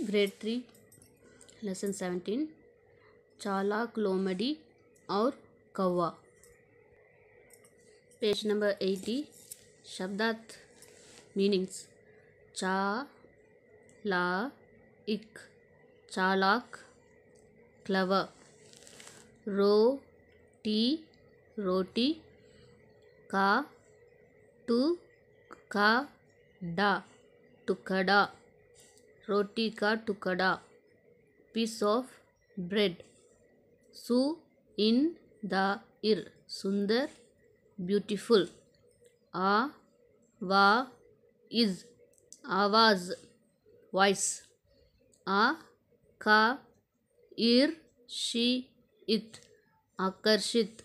Grade three lesson seventeen चाला क्लोमडी और कौवा पेज नंबर एटी शब्दार्थ मीनिंग्स चा ला इक चालाक क्लव रो टी रोटी का टू का डा टुकड़ा रोटी का टुकड़ा पीस ऑफ ब्रेड सु इन द इर सुंदर ब्यूटिफुल आ वा इज आवाज वॉइस आ का इर शी इत आकर्षित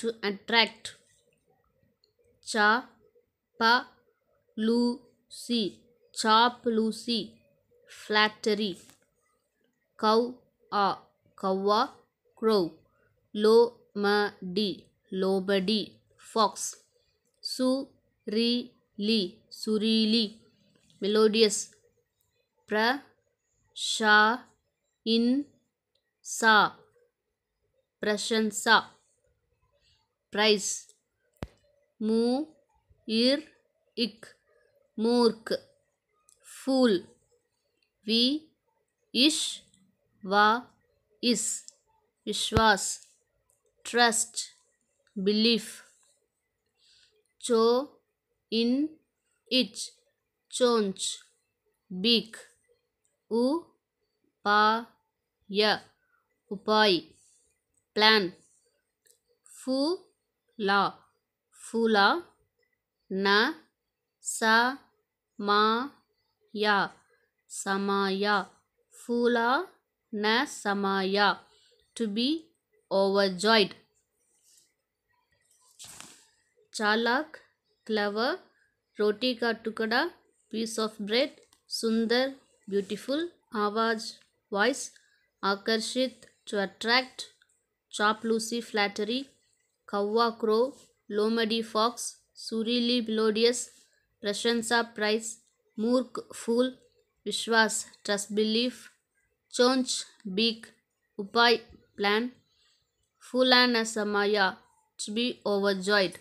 टू अट्रैक्ट चा पा लू सी चाप सी ஃப்ளாட்டரி கவ் ஆ கவ்வா க்ரோவ் லோ ம டி லோபடி ஃபாக்ஸ் சு ரி லி சுரீலி மெலோடியஸ் பிர ஷா இன் சா பிரசன்சா பிரைஸ் மூ இர் இக் மூர்க் ஃபூல் वी इश वा इस विश्वास ट्रस्ट बिलीफ चो इन इच चोंच बीक उ पा य उपाय प्लान ला फूला न सा मा या फूला न समाया टू बी ओवरजॉइड चालाक क्लेवर रोटी का टुकड़ा पीस ऑफ ब्रेड सुंदर ब्यूटीफुल आवाज़ वॉइस आकर्षित टू अट्रैक्ट चापलूसी फ्लैटरी कौवा क्रो लोमडी फॉक्स सुरीली ब्लोडियस प्रशंसा प्राइस मूर्ख फूल विश्वास ट्रस्ट बिलीफ चोंच बीक उपाय प्लान फूल एंड असमाया to be overjoyed.